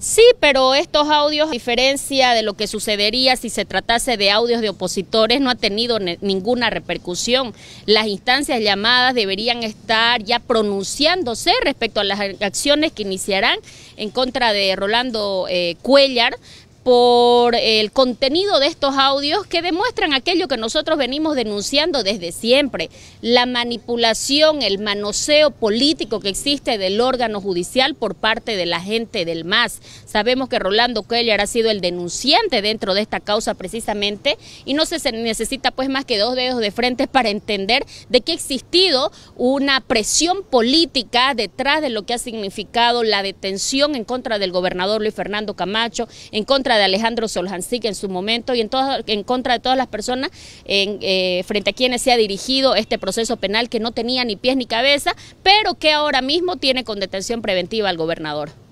Sí, pero estos audios, a diferencia de lo que sucedería si se tratase de audios de opositores, no ha tenido ninguna repercusión. Las instancias llamadas deberían estar ya pronunciándose respecto a las acciones que iniciarán en contra de Rolando eh, Cuellar por el contenido de estos audios que demuestran aquello que nosotros venimos denunciando desde siempre, la manipulación, el manoseo político que existe del órgano judicial por parte de la gente del MAS. Sabemos que Rolando Keller ha sido el denunciante dentro de esta causa precisamente y no se necesita pues más que dos dedos de frente para entender de que ha existido una presión política detrás de lo que ha significado la detención en contra del gobernador Luis Fernando Camacho, en contra de Alejandro Soljancic en su momento y en, en contra de todas las personas en, eh, frente a quienes se ha dirigido este proceso penal que no tenía ni pies ni cabeza, pero que ahora mismo tiene con detención preventiva al gobernador.